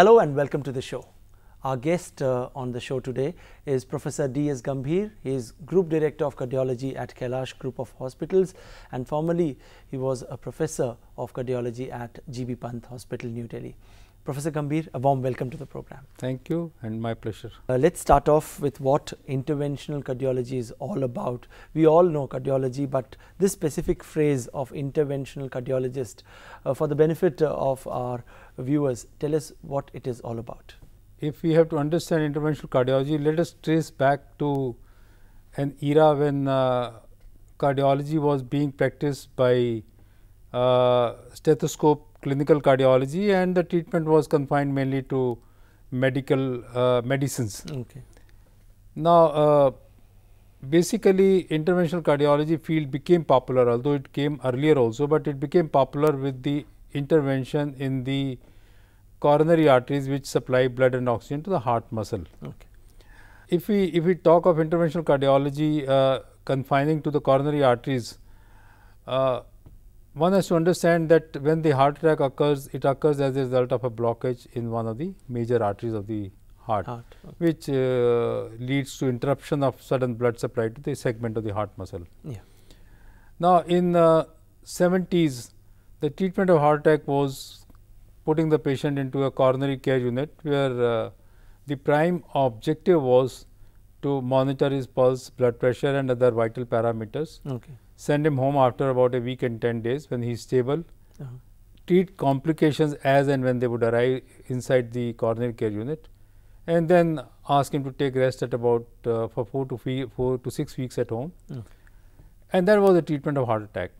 Hello and welcome to the show. Our guest uh, on the show today is Professor D.S. Gambhir. He is Group Director of Cardiology at Kailash Group of Hospitals and formerly he was a Professor of Cardiology at G.B. Panth Hospital, New Delhi. Professor Gambhir, a warm welcome to the program. Thank you and my pleasure. Uh, let's start off with what interventional cardiology is all about. We all know cardiology, but this specific phrase of interventional cardiologist, uh, for the benefit uh, of our viewers, tell us what it is all about. If we have to understand interventional cardiology, let us trace back to an era when uh, cardiology was being practiced by uh, stethoscope clinical cardiology and the treatment was confined mainly to medical uh, medicines. Okay. Now, uh, basically interventional cardiology field became popular although it came earlier also, but it became popular with the intervention in the coronary arteries which supply blood and oxygen to the heart muscle. Okay. If we if we talk of interventional cardiology uh, confining to the coronary arteries, uh, one has to understand that when the heart attack occurs, it occurs as a result of a blockage in one of the major arteries of the heart, heart okay. which uh, leads to interruption of sudden blood supply to the segment of the heart muscle. Yeah. Now, in uh, the 70s, the treatment of heart attack was putting the patient into a coronary care unit, where uh, the prime objective was to monitor his pulse, blood pressure and other vital parameters. Okay send him home after about a week and 10 days when he is stable. Uh -huh. Treat complications as and when they would arrive inside the coronary care unit and then ask him to take rest at about uh, for 4 to, fee, 4 to 6 weeks at home. Okay. And that was the treatment of heart attack.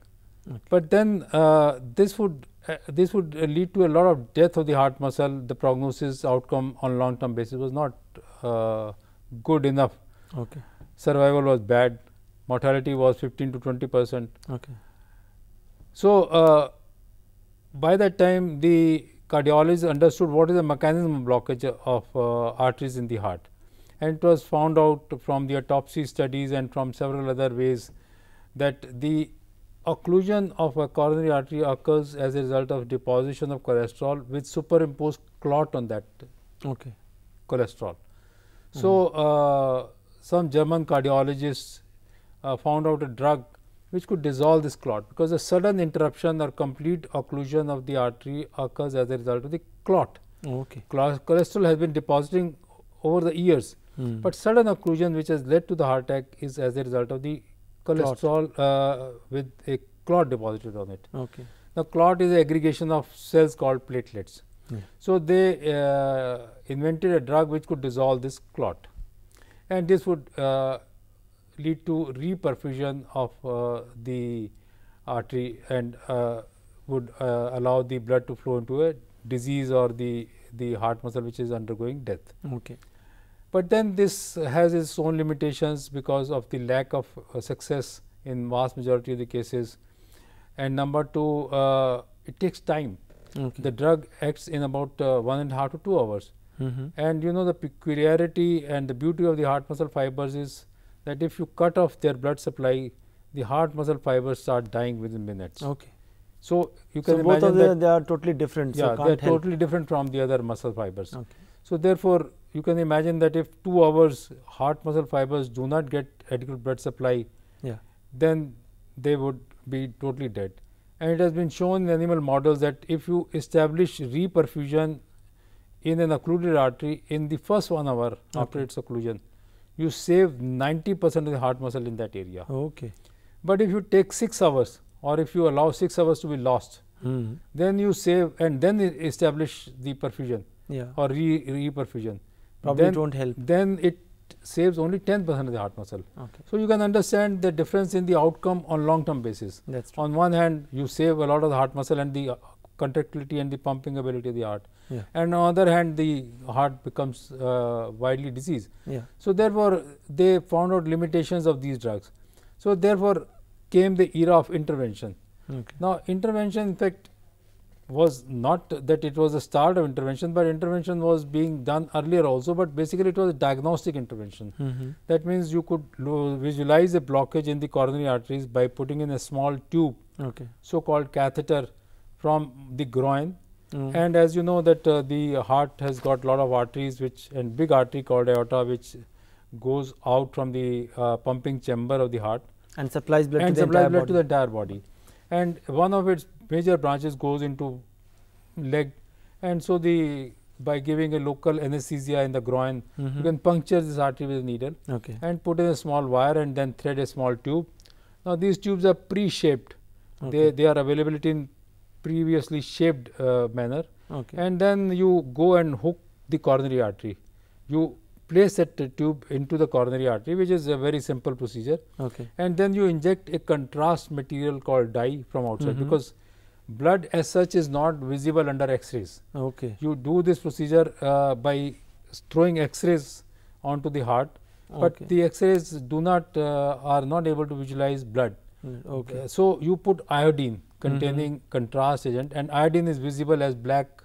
Okay. But then uh, this would uh, this would lead to a lot of death of the heart muscle. The prognosis outcome on long term basis was not uh, good enough. Okay. Survival was bad mortality was 15 to 20 percent. Okay. So, uh, by that time the cardiologist understood what is the mechanism of blockage of uh, arteries in the heart and it was found out from the autopsy studies and from several other ways that the occlusion of a coronary artery occurs as a result of deposition of cholesterol with superimposed clot on that okay. cholesterol. So, mm -hmm. uh, some German cardiologists uh, found out a drug which could dissolve this clot because a sudden interruption or complete occlusion of the artery occurs as a result of the clot. okay. Clot, cholesterol has been depositing over the years, hmm. but sudden occlusion which has led to the heart attack is as a result of the cholesterol uh, with a clot deposited on it. Okay. Now, clot is an aggregation of cells called platelets. Yeah. So, they uh, invented a drug which could dissolve this clot and this would uh, lead to reperfusion of uh, the artery and uh, would uh, allow the blood to flow into a disease or the, the heart muscle which is undergoing death. Okay. But then this has its own limitations because of the lack of uh, success in vast majority of the cases and number two uh, it takes time. Okay. The drug acts in about one and a half to two hours. Mm -hmm. And you know the peculiarity and the beauty of the heart muscle fibers is that if you cut off their blood supply, the heart muscle fibers start dying within minutes. Okay. So, you can so both of them they are totally different. Yeah, so they are totally different from the other muscle fibers. Okay. So, therefore, you can imagine that if 2 hours heart muscle fibers do not get adequate blood supply, yeah. then they would be totally dead. And it has been shown in animal models that if you establish reperfusion in an occluded artery in the first 1 hour okay. after its occlusion, you save 90 percent of the heart muscle in that area. Okay. But if you take 6 hours or if you allow 6 hours to be lost, mm. then you save and then establish the perfusion yeah. or re, reperfusion perfusion. Probably then, it not help. Then it saves only 10 percent of the heart muscle. Okay. So, you can understand the difference in the outcome on long term basis. That's true. On one hand, you save a lot of the heart muscle and the contractility and the pumping ability of the heart. Yeah. And on the other hand, the heart becomes uh, widely diseased. Yeah. So therefore, they found out limitations of these drugs. So therefore, came the era of intervention. Okay. Now, intervention, in fact, was not that it was the start of intervention, but intervention was being done earlier also, but basically it was diagnostic intervention. Mm -hmm. That means you could visualize a blockage in the coronary arteries by putting in a small tube, okay. so called catheter, from the groin. Mm. And as you know that uh, the heart has got lot of arteries which and big artery called aorta which goes out from the uh, pumping chamber of the heart and supplies blood, and to, the supplies blood to the entire body. And one of its major branches goes into leg and so the by giving a local anesthesia in the groin mm -hmm. you can puncture this artery with a needle okay. and put in a small wire and then thread a small tube. Now, these tubes are pre-shaped okay. they, they are availability in previously shaped uh, manner okay. and then you go and hook the coronary artery. You place that tube into the coronary artery which is a very simple procedure okay. and then you inject a contrast material called dye from outside mm -hmm. because blood as such is not visible under x-rays. Okay. You do this procedure uh, by throwing x-rays onto the heart, okay. but the x-rays do not uh, are not able to visualize blood. Mm, okay. Uh, so you put iodine containing mm -hmm. contrast agent and iodine is visible as black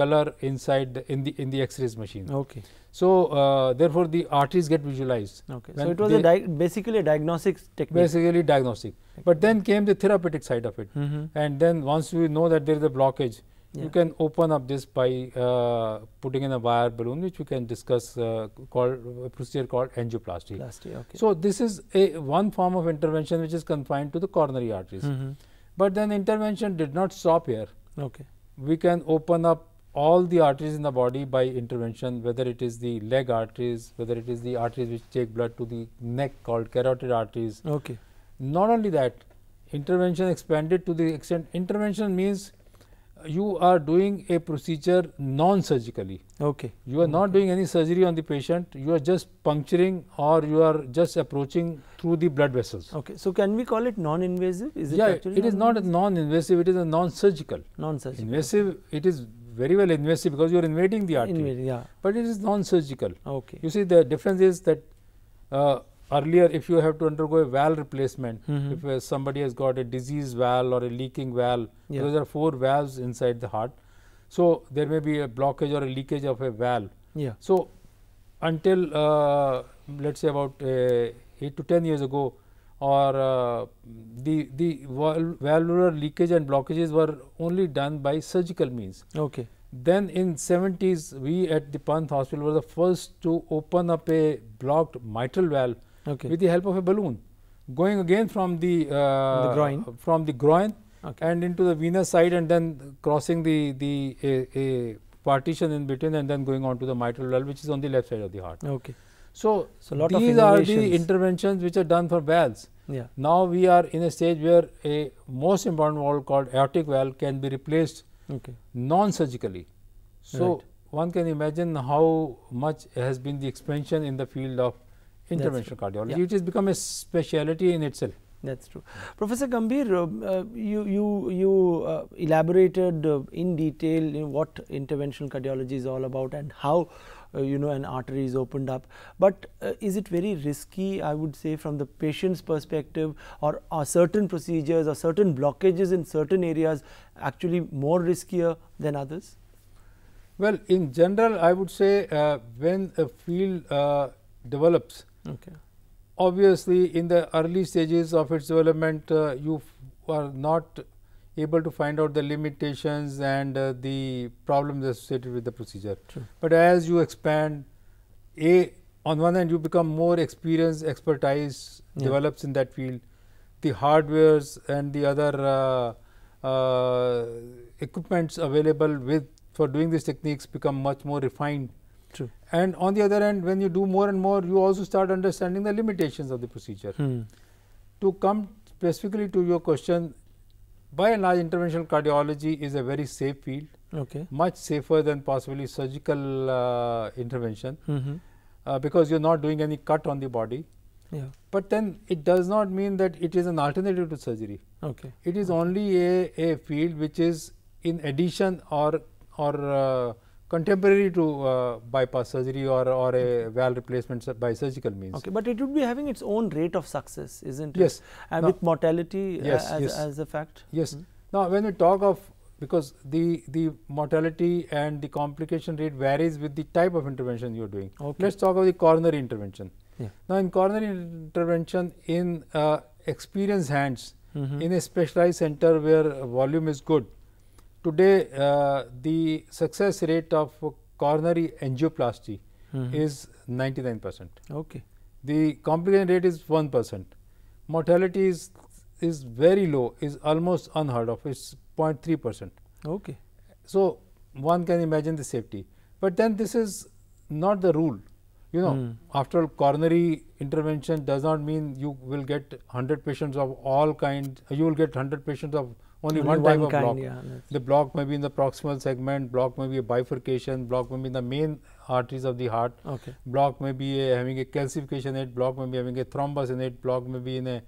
color inside the, in the in the x-rays machine okay so uh, therefore the arteries get visualized okay when so it was a basically a diagnostic technique basically diagnostic okay. but then came the therapeutic side of it mm -hmm. and then once we know that there is a blockage yeah. you can open up this by uh, putting in a wire balloon which we can discuss uh, called a procedure called angioplasty. Plasty, okay. So this is a one form of intervention which is confined to the coronary arteries. Mm -hmm. But then intervention did not stop here. Okay. We can open up all the arteries in the body by intervention, whether it is the leg arteries, whether it is the arteries which take blood to the neck called carotid arteries. Okay. Not only that, intervention expanded to the extent intervention means you are doing a procedure non-surgically. Okay. You are okay. not doing any surgery on the patient, you are just puncturing or you are just approaching through the blood vessels. Okay. So, can we call it non-invasive? Is yeah, it actually it is not a non-invasive, it is a non-surgical. Non-surgical. Invasive, it is very well invasive because you are invading the artery. Invading, yeah. But it is non-surgical. Okay. You see the difference is that uh, earlier if you have to undergo a valve replacement mm -hmm. if uh, somebody has got a diseased valve or a leaking valve yeah. those are four valves inside the heart so there may be a blockage or a leakage of a valve yeah so until uh, let's say about uh, 8 to 10 years ago or uh, the the valvular leakage and blockages were only done by surgical means okay then in 70s we at the Panth hospital were the first to open up a blocked mitral valve okay. with the help of a balloon going again from the, uh, the groin from the groin okay. and into the venous side and then crossing the the a, a, partition in between and then going on to the mitral valve which is on the left side of the heart okay so, so these are the interventions which are done for valves yeah. Now we are in a stage where a most important valve called aortic valve can be replaced okay. non-surgically. So right. one can imagine how much has been the expansion in the field of interventional cardiology, yeah. which has become a specialty in itself. That's true. Professor Gambhir, uh, you, you, you uh, elaborated uh, in detail you know, what interventional cardiology is all about and how uh, you know an artery is opened up. But uh, is it very risky, I would say, from the patient's perspective or are certain procedures or certain blockages in certain areas actually more riskier than others? Well, in general, I would say uh, when a field develops, Okay. Obviously, in the early stages of its development, uh, you are not able to find out the limitations and uh, the problems associated with the procedure. True. But as you expand, a on one hand you become more experienced, expertise yeah. develops in that field. The hardwares and the other uh, uh, equipments available with for doing these techniques become much more refined True. And on the other hand, when you do more and more, you also start understanding the limitations of the procedure. Hmm. To come specifically to your question, by and large, interventional cardiology is a very safe field. Okay. Much safer than possibly surgical uh, intervention mm -hmm. uh, because you're not doing any cut on the body. Yeah. But then it does not mean that it is an alternative to surgery. Okay. It is okay. only a, a field which is in addition or or uh, contemporary to uh, bypass surgery or, or a valve replacement by surgical means. Okay, but it would be having its own rate of success, isn't it? Yes. And uh, now, with mortality uh, yes, as, yes. as a fact? Yes. Hmm? Now, when we talk of because the, the mortality and the complication rate varies with the type of intervention you are doing. Okay. Let us talk about the coronary intervention. Yeah. Now, in coronary intervention in uh, experienced hands mm -hmm. in a specialized center where volume is good, today uh, the success rate of coronary angioplasty -hmm. is 99 percent. Okay. The complication rate is 1 percent. Mortality is is very low, is almost unheard of. It's 0.3 percent. Okay. So one can imagine the safety, but then this is not the rule. You know, mm. after all, coronary intervention does not mean you will get 100 patients of all kinds. You will get 100 patients of only, only one, one, type of block. Yeah, the block may be in the proximal segment, block may be a bifurcation, block may be in the main arteries of the heart, okay. block may be a, having a calcification in it, block may be having a thrombus in it, block may be in a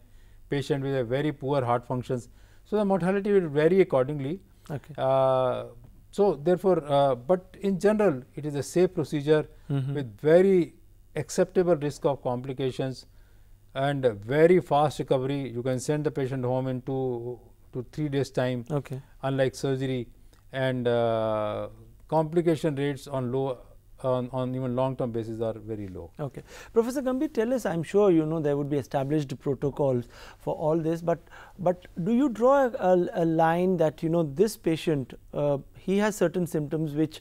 patient with a very poor heart functions. So, the mortality will vary accordingly. Okay. Uh, so, therefore, uh, but in general it is a safe procedure mm -hmm. with very acceptable risk of complications and very fast recovery. You can send the patient home in two to 3 days time okay. unlike surgery and uh, complication rates on low on, on, even long term basis are very low. Okay. Professor Gambhir, tell us, I am sure you know there would be established protocols for all this, but, but do you draw a, a, a line that you know this patient, uh, he has certain symptoms which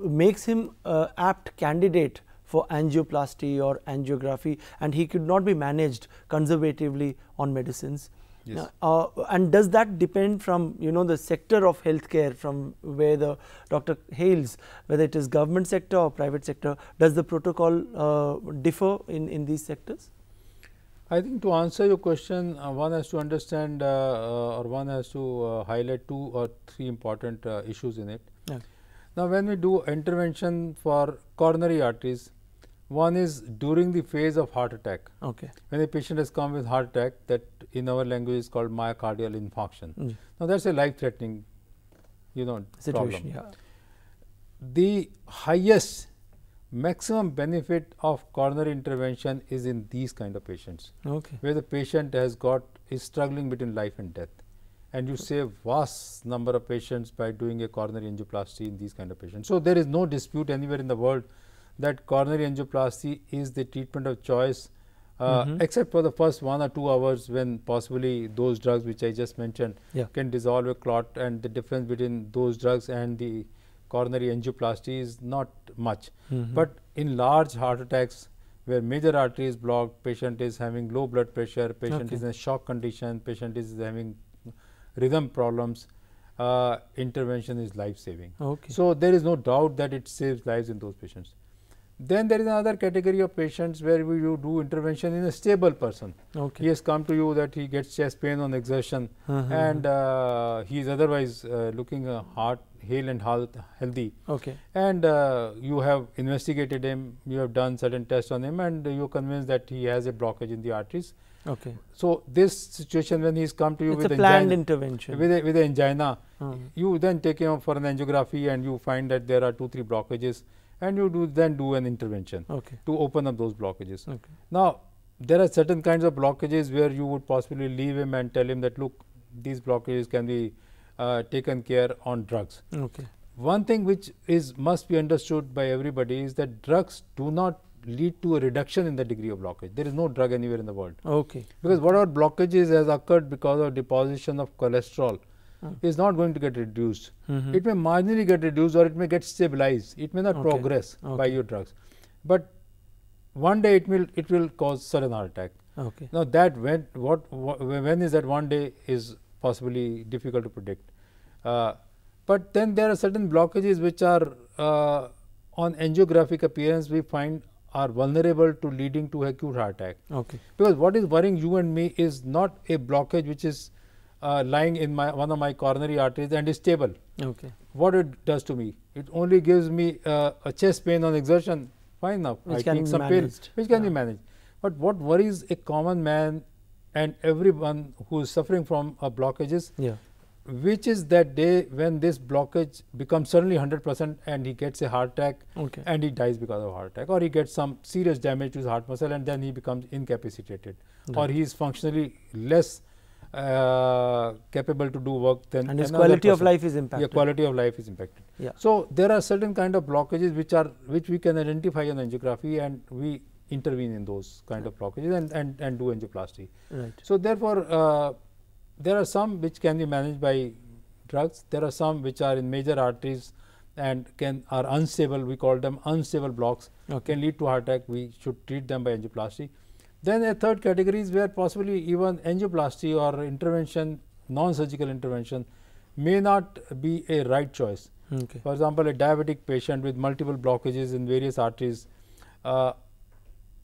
makes him uh, apt candidate for angioplasty or angiography and he could not be managed conservatively on medicines? Yes. Uh, and does that depend from you know the sector of healthcare from where the doctor hails, whether it is government sector or private sector? Does the protocol uh, differ in in these sectors? I think to answer your question, uh, one has to understand uh, uh, or one has to uh, highlight two or three important issues in it. Now, when we do intervention for coronary arteries, one is during the phase of heart attack. Okay. When a patient has come with heart attack, that in our language is called myocardial infarction. Mm. Now that's a life-threatening, you know, situation. Problem. Yeah. The highest maximum benefit of coronary intervention is in these kind of patients. Okay. Where the patient has got is struggling between life and death and you hmm. save vast number of patients by doing a coronary angioplasty in these kind of patients. So, there is no dispute anywhere in the world that coronary angioplasty is the treatment of choice uh, mm -hmm. except for the first one or two hours when possibly those drugs which I just mentioned yeah. can dissolve a clot and the difference between those drugs and the coronary angioplasty is not much. Mm -hmm. But in large heart attacks where major artery is blocked, patient is having low blood pressure, patient okay. is in a shock condition, patient is having rhythm problems, uh, intervention is life saving. Okay. So, there is no doubt that it saves lives in those patients. Then there is another category of patients where we, you do intervention in a stable person. Okay. He has come to you that he gets chest pain on exertion uh -huh. Uh-huh. and uh, he is otherwise uh, looking uh, heart hale and healthy. Okay. And uh, you have investigated him, you have done certain tests on him and you are convinced that he has a blockage in the arteries. Okay. So, this situation when he's come to you it's with a planned intervention with a, with angina, uh-huh. you then take him for an angiography and you find that there are two, three blockages and you do then do an intervention okay. to open up those blockages. Okay. Now, there are certain kinds of blockages where you would possibly leave him and tell him that look, these blockages can be uh, taken care on drugs. Okay. One thing which is must be understood by everybody is that drugs do not lead to a reduction in the degree of blockage. There is no drug anywhere in the world. Okay. Because whatever blockages has occurred because of deposition of cholesterol is not going to get reduced. Mm -hmm. It may marginally get reduced or it may get stabilized. It may not okay. progress okay. by your drugs, but one day it will it will cause sudden heart attack. Okay. Now that when what, when is that one day is possibly difficult to predict. Uh, but then there are certain blockages which are uh, on angiographic appearance we find are vulnerable to leading to acute heart attack. Okay. Because what is worrying you and me is not a blockage which is uh, lying in my one of my coronary arteries and is stable. Okay. What it does to me? It only gives me uh, a chest pain on exertion. Fine now. Which I can take some managed. which can yeah. be managed. But what worries a common man and everyone who is suffering from a uh, blockage is, yeah. which is that day when this blockage becomes suddenly 100% and he gets a heart attack okay. and he dies because of heart attack or he gets some serious damage to his heart muscle and then he becomes incapacitated right. or he is functionally less uh, capable to do work then and his quality person. of life is impacted. Yeah, quality of life is impacted. Yeah. So there are certain kind of blockages which are which we can identify in angiography and we intervene in those kind right. of blockages and, and, and do angioplasty. Right. So therefore, uh, there are some which can be managed by drugs. There are some which are in major arteries and can are unstable. We call them unstable blocks. Okay. Can lead to heart attack. We should treat them by angioplasty. Then a third category is where possibly even angioplasty or intervention, non-surgical intervention may not be a right choice. Okay. For example, a diabetic patient with multiple blockages in various arteries, uh,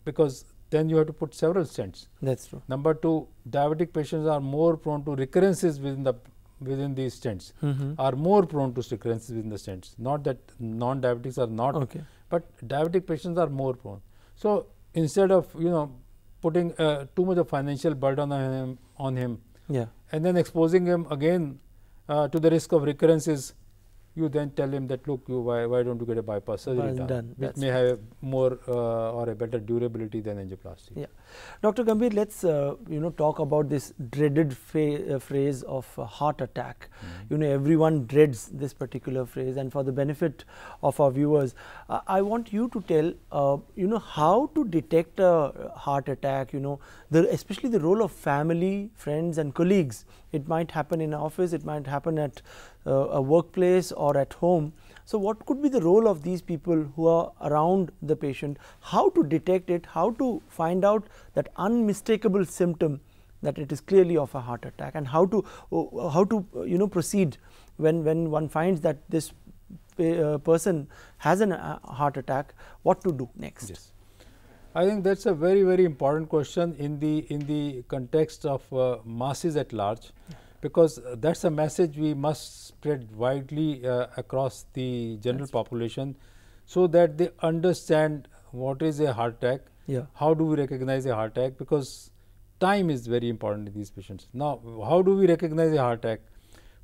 because then you have to put several stents. That's true. Number two, diabetic patients are more prone to recurrences within the within these stents mm -hmm. are more prone to recurrences within the stents. Not that non-diabetics are not, okay. but diabetic patients are more prone. So instead of you know putting uh, too much of financial burden on him, on him yeah. and then exposing him again uh, to the risk of recurrences you then tell him that look you why, why don't you get a bypass surgery done, done. which may have more uh, or a better durability than angioplasty yeah dr gambhir let's uh, you know talk about this dreaded uh, phrase of heart attack mm -hmm. you know everyone dreads this particular phrase and for the benefit of our viewers uh, i want you to tell uh, you know how to detect a heart attack you know the, especially the role of family friends and colleagues it might happen in office, it might happen at uh, a workplace or at home. So, what could be the role of these people who are around the patient? How to detect it? How to find out that unmistakable symptom that it is clearly of a heart attack and how to uh, how to uh, you know proceed when when one finds that this uh, person has a uh, heart attack what to do next yes. I think that is a very, very important question in the, in the context of uh, masses at large, yeah. because that is a message we must spread widely uh, across the general That's population, so that they understand what is a heart attack, yeah. how do we recognize a heart attack, because time is very important in these patients. Now, how do we recognize a heart attack?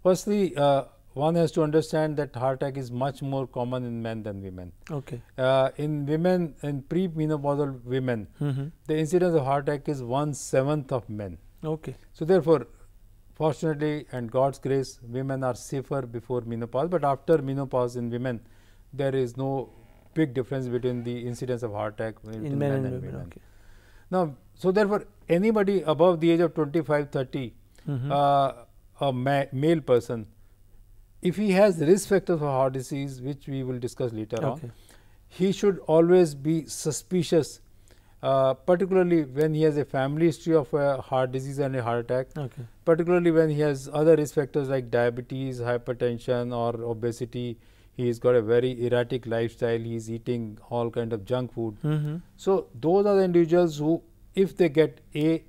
Firstly, uh, one has to understand that heart attack is much more common in men than women. Okay. Uh, in women, in pre-menopausal women, mm -hmm. the incidence of heart attack is one seventh of men. Okay. So therefore, fortunately and God's grace, women are safer before menopause. But after menopause in women, there is no big difference between the incidence of heart attack in, men, men, and women. women. Okay. Now, so therefore, anybody above the age of 25, 30, mm -hmm. uh, a ma male person if he has risk factors for heart disease, which we will discuss later okay. on, he should always be suspicious, uh, particularly when he has a family history of a uh, heart disease and a heart attack, okay. particularly when he has other risk factors like diabetes, hypertension or obesity, he's got a very erratic lifestyle, he's eating all kind of junk food. Mm -hmm. So, those are the individuals who if they get A,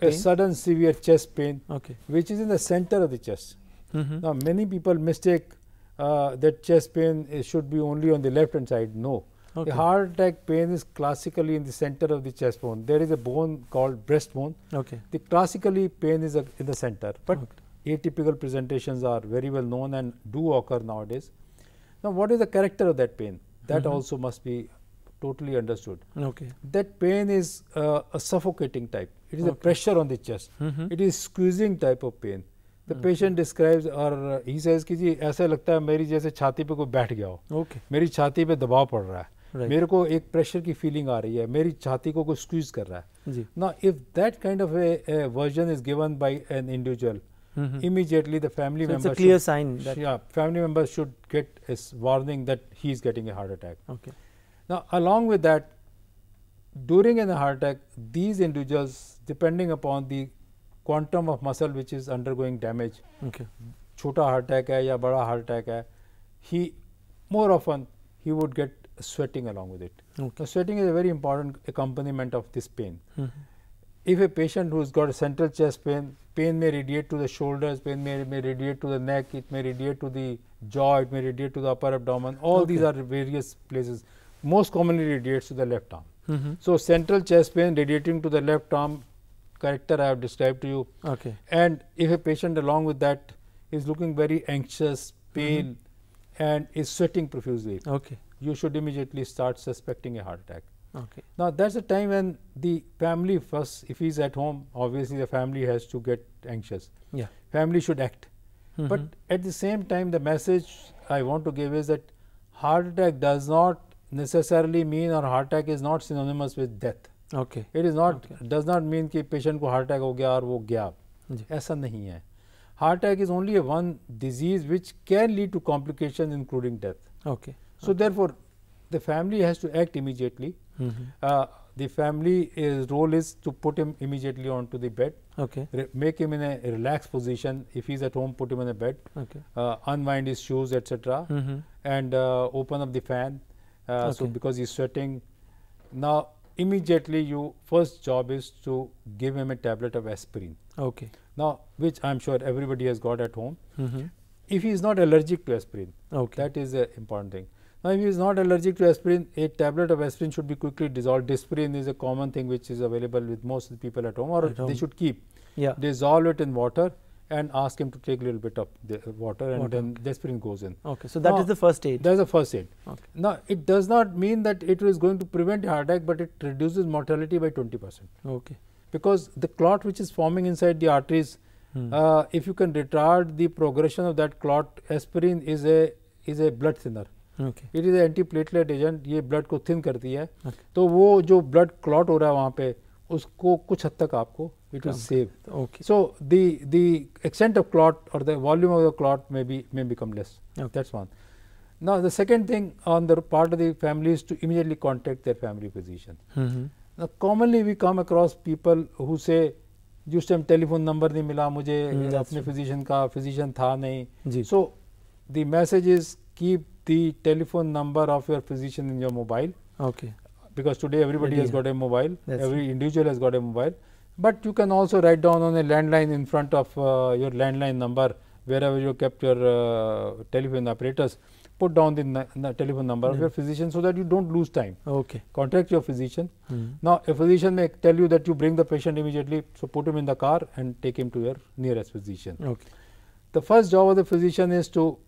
a, a sudden severe chest pain, okay. which is in the center of the chest Mm -hmm. Now, many people mistake uh, that chest pain should be only on the left hand side. No. Okay. The heart attack pain is classically in the center of the chest bone. There is a bone called breast bone. Okay. The classically pain is uh, in the center, but okay. atypical presentations are very well known and do occur nowadays. Now, what is the character of that pain? That mm -hmm. also must be totally understood. Okay. That pain is uh, a suffocating type. It is a pressure on the chest. Mm -hmm. It is squeezing type of pain. तो patient describes और he says कि जी ऐसा लगता है मेरी जैसे छाती पे कोई बैठ गया हो ओके okay. मेरी छाती पे दबाव पड़ रहा है right. मेरे को एक प्रेशर की फीलिंग आ रही है मेरी छाती को कोई स्क्वीज कर रहा है ना if that kind of version is given by an individual immediately the clear sign family member should get this warning that he is getting a heart attack ना along with that during an heart attack these individuals depending upon the quantum of muscle which is undergoing damage okay chota heart attack hai ya bada heart attack he more often he would get sweating along with it okay. sweating is a very important accompaniment of this pain mm-hmm. if a patient who's got central chest pain pain may radiate to the shoulders pain may, may radiate to the neck it may radiate to the jaw it may radiate to the upper abdomen all these are various places most commonly radiates to the left arm mm-hmm. so central chest pain radiating to the left arm character I have described to you. Okay. And if a patient along with that is looking very anxious, pain, mm -hmm. and is sweating profusely, okay. you should immediately start suspecting a heart attack. Okay. Now, that's the time when the family first, if he's at home, obviously the family has to get anxious. Yeah. Family should act. Mm -hmm. But at the same time, the message I want to give is that heart attack does not necessarily mean or heart attack is not synonymous with death. Okay it is not does not mean कि patient को heart attack हो गया और वो गया ऐसा नहीं है heart attack is only one disease which can lead to complication including death okay so therefore the family has to act immediately. Mm-hmm. Uh, the family's role is to put him immediately onto the bed. Okay. make him in a relaxed position. If is at home, put him in a bed. Okay. Uh, unwind his shoes, etc. Mm-hmm. And uh, open up the fan. Okay. So because sweating. Now immediately you first job is to give him a tablet of aspirin. Okay. Now, which I am sure everybody has got at home. Mm -hmm. If he is not allergic to aspirin, okay. that is an important thing. Now, if he is not allergic to aspirin, a tablet of aspirin should be quickly dissolved. Dispirin is a common thing which is available with most people at home or at they home. should keep. Yeah. Dissolve it in water and ask him to take a little bit of the water and water. then the aspirin goes in. Okay, so that now, is the first aid. That is the first aid. Okay. Now, it does not mean that it is going to prevent heart attack, but it reduces mortality by 20 percent. Okay. Because the clot which is forming inside the arteries, hmm. uh, if you can retard the progression of that clot, aspirin is a is a blood thinner. Okay. It is an antiplatelet agent. ये blood को thin करती है okay. तो वो जो blood clot हो रहा है वहाँ पे उसको कुछ हद तक आपको it is save okay so the the extent of clot और the volume of the clot may be may become less that's one now the second thing on the part of the family is to immediately contact their family physician commonly we come across people who say जिस time telephone number नहीं मिला मुझे hmm, अपने physician का physician था नहीं so the message is keep the telephone number of your physician in your mobile okay because today everybody has got a mobile, That's every individual has got a mobile, but you can also write down on a landline in front of uh, your landline number wherever you kept your uh, telephone apparatus put down the, the telephone number of your physician so that you don't lose time. Okay. Contact your physician. Mm. Now, a physician may tell you that you bring the patient immediately, so put him in the car and take him to your nearest physician. Okay. The first job of the physician is to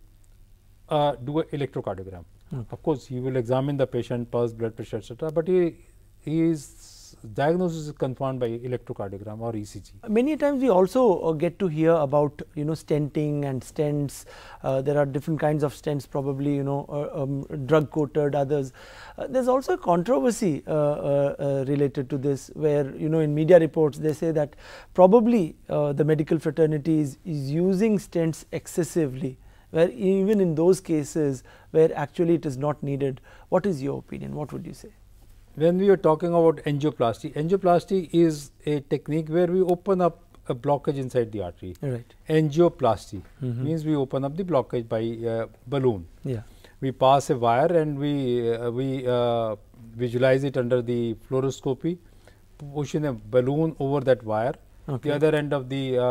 uh, do an electrocardiogram. Mm. Of course, he will examine the patient, pulse, blood pressure, etc. But he, his diagnosis is confirmed by electrocardiogram or ECG. Many times we also uh, get to hear about you know stenting and stents. Uh, there are different kinds of stents, probably you know uh, um, drug coated, others. Uh, there's also a controversy uh, uh, related to this, where you know in media reports they say that probably the medical fraternity is, is using stents excessively where even in those cases where actually it is not needed what is your opinion what would you say when we are talking about angioplasty angioplasty is a technique where we open up a blockage inside the artery right angioplasty mm -hmm. means we open up the blockage by uh, balloon yeah we pass a wire and we uh, we uh, visualize it under the fluoroscopy pushing a balloon over that wire okay. the other end of the uh,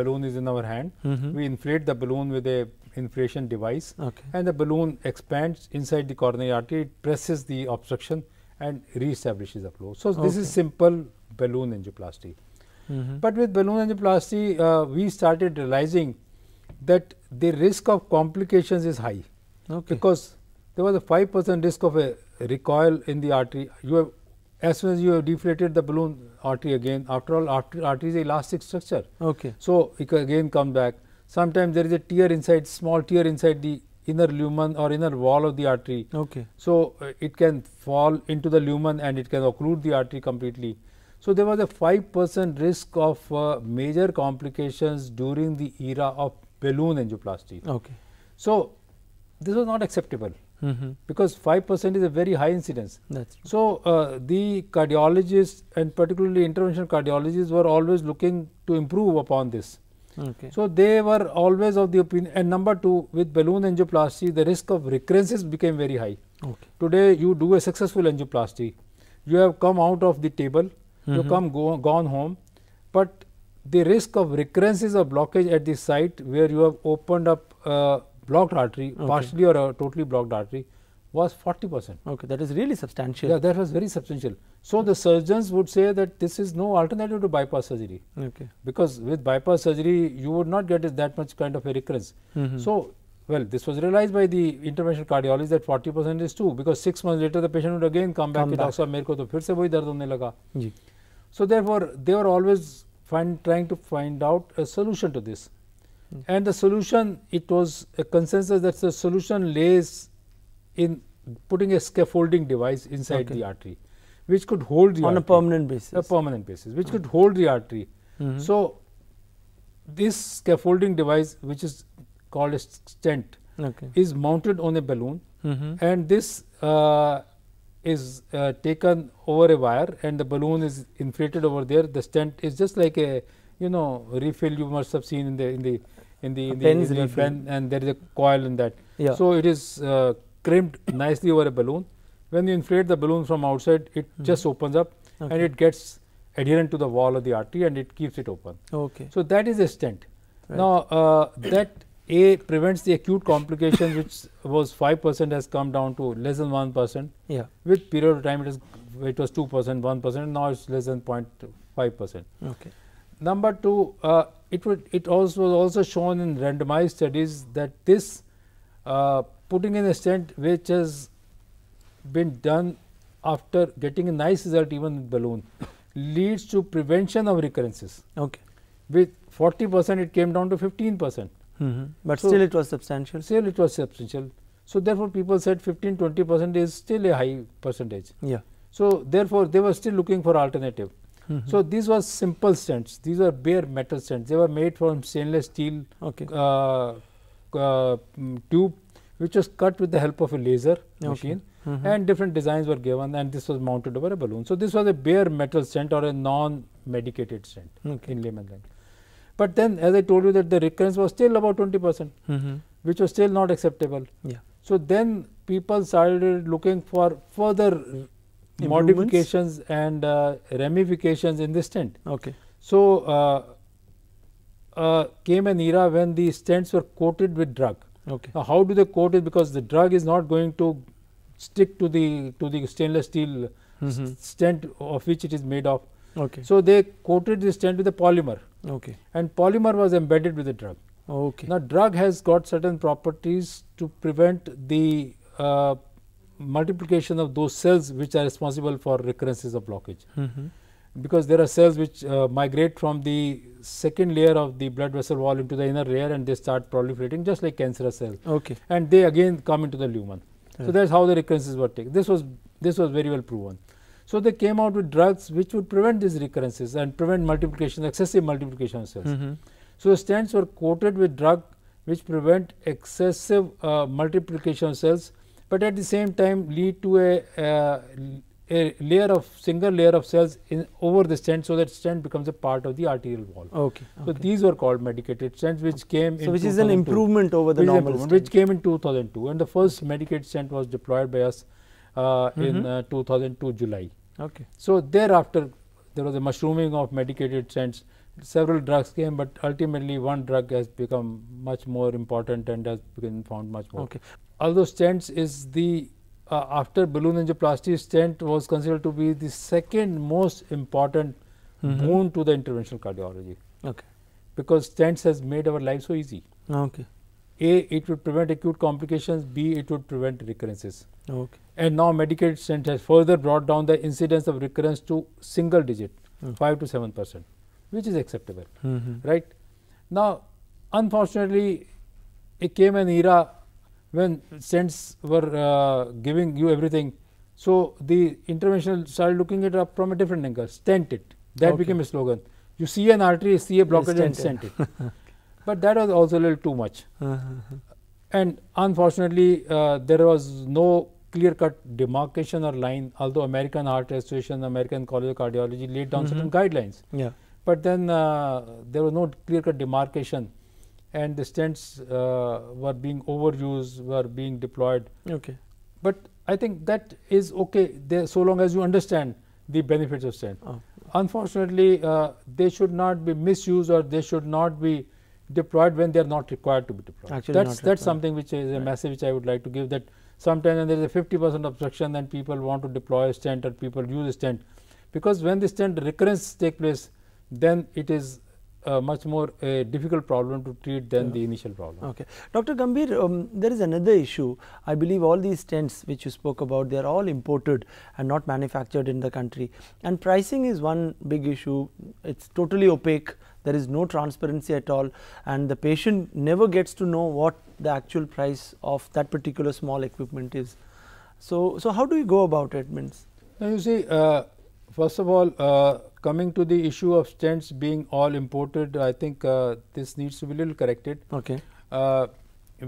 balloon is in our hand mm -hmm. we inflate the balloon with a inflation device okay. and the balloon expands inside the coronary artery, it presses the obstruction and reestablishes the flow. So, okay. this is simple balloon angioplasty. Mm -hmm. But with balloon angioplasty, uh, we started realizing that the risk of complications is high okay. because there was a 5 percent risk of a recoil in the artery. You have as soon as you have deflated the balloon artery again, after all, artery, artery is elastic structure. Okay. So, it again comes back sometimes there is a tear inside small tear inside the inner lumen or inner wall of the artery. Okay. So, uh, it can fall into the lumen and it can occlude the artery completely. So, there was a 5 percent risk of uh, major complications during the era of balloon angioplasty. Okay. So, this was not acceptable mm -hmm. because 5 percent is a very high incidence. That's true. So, uh, the cardiologists and particularly interventional cardiologists were always looking to improve upon this. Okay. So, they were always of the opinion and number 2 with balloon angioplasty the risk of recurrences became very high. Okay. Today you do a successful angioplasty, you have come out of the table, mm -hmm. you mm-hmm. come go, gone home, but the risk of recurrences or blockage at the site where you have opened up uh, blocked artery okay. partially or uh, totally blocked artery was 40 percent. Okay, that is really substantial. Yeah, that was very substantial. So, the surgeons would say that this is no alternative to bypass surgery. Okay. Because with bypass surgery, you would not get that much kind of a recurrence. Mm -hmm. So, well, this was realized by the interventional cardiologist that 40 percent is too because 6 months later the patient would again come back कि doctor साहब मेरे को तो फिर से वही दर्द So, therefore, they were always find trying to find out a solution to this. Mm And the solution, it was a consensus that the solution lays in putting a scaffolding device inside okay. the artery, which could hold the on artery, a permanent basis. A permanent basis, which mm. could hold the artery. Mm -hmm. So, this scaffolding device, which is called a stent, okay. is mounted on a balloon, mm -hmm. and this uh, is uh, taken over a wire, and the balloon is inflated over there. The stent is just like a you know refill you must have seen in the in the in the, in the, in the pen, and there is a coil in that. Yeah. So it is. Uh, crimped nicely over a balloon. When you inflate the balloon from outside, it mm -hmm. just opens up okay. and it gets adherent to the wall of the artery and it keeps it open. Okay. So that is a stent. Right. Now uh, that A prevents the acute complication which was 5% has come down to less than 1%. Yeah. With period of time it, is, it was 2%, 1% now it's less than 0.5%. Okay. Number two, uh, it would it also was also shown in randomized studies that this uh, putting in a stent which has been done after getting a nice result even with balloon leads to prevention of recurrences. Okay. With 40 percent it came down to 15 percent. Mm -hmm. But so still it was substantial. Still it was substantial. So, therefore, people said 15 20 percent is still a high percentage. Yeah. So, therefore, they were still looking for alternative. Mm -hmm. So, these were simple stents, these were bare metal stents, they were made from stainless steel okay. uh, uh, mm, tube which was cut with the help of a laser okay. machine mm -hmm. and different designs were given and this was mounted over a balloon. So, this was a bare metal stent or a non-medicated stent okay. in layman language. But then as I told you that the recurrence was still about 20 percent, mm -hmm. which was still not acceptable. Yeah. So, then people started looking for further modifications and uh, ramifications in the stent. Okay. So, uh, uh, came an era when the stents were coated with drug. Okay. Now, how do they coat it because the drug is not going to stick to the to the stainless steel mm -hmm. stent of which it is made of. Okay. So, they coated the stent with a polymer. Okay. And polymer was embedded with the drug. Okay. Now, drug has got certain properties to prevent the uh, multiplication of those cells which are responsible for recurrences of blockage. Mm -hmm because there are cells which uh, migrate from the second layer of the blood vessel wall into the inner layer and they start proliferating just like cancerous cells. Okay. And they again come into the lumen. Yeah. So, that is how the recurrences were taken. This was this was very well proven. So, they came out with drugs which would prevent these recurrences and prevent multiplication excessive multiplication of cells. Mm -hmm. So, stents were coated with drug which prevent excessive uh, multiplication of cells, but at the same time lead to a uh, a layer of single layer of cells in over the stent so that stent becomes a part of the arterial wall. Okay. So okay. these were called medicated stents which came so which is an improvement over the normal stent. Which came in 2002 and the first medicated stent was deployed by us uh, mm -hmm. in mm-hmm. uh, 2002 July. Okay. So thereafter there was a mushrooming of medicated stents. Several drugs came, but ultimately one drug has become much more important and has been found much more. Okay. Although stents is the uh, after balloon angioplasty stent was considered to be the second most important mm -hmm. boon to the interventional cardiology. Okay. Because stents has made our life so easy. Okay. A, it would prevent acute complications. B, it would prevent recurrences. Okay. And now Medicaid stent has further brought down the incidence of recurrence to single digit, mm. five to seven percent, which is acceptable, mm -hmm. right? Now, unfortunately, it came an era when cents were uh, giving you everything. So, the interventional started looking it up from a different angle, stent it. That okay. became a slogan. You see an artery, see a blockage and stent it. but that was also a little too much. Uh-huh. And unfortunately, uh, there was no clear cut demarcation or line, although American Heart Association, American College of Cardiology laid down mm -hmm. certain mm-hmm. guidelines. Yeah. But then uh, there was no clear cut demarcation and the stents uh, were being overused, were being deployed. Okay. But I think that is okay there, so long as you understand the benefits of stent. Oh. Unfortunately, uh, they should not be misused or they should not be deployed when they are not required to be deployed. Actually that's that's required. something which is a right. message which I would like to give that sometimes when there is a 50 percent obstruction then people want to deploy a stent or people use a stent because when the stent recurrence take place then it is uh, much more a difficult problem to treat than yeah. the initial problem. Okay. Dr. Gambhir, um, there is another issue. I believe all these stents which you spoke about, they are all imported and not manufactured in the country. And pricing is one big issue. It's totally opaque. There is no transparency at all and the patient never gets to know what the actual price of that particular small equipment is. So, so how do you go about it means? Now you see, uh, First of all, uh, coming to the issue of stents being all imported, I think uh, this needs to be a little corrected. Okay. Uh,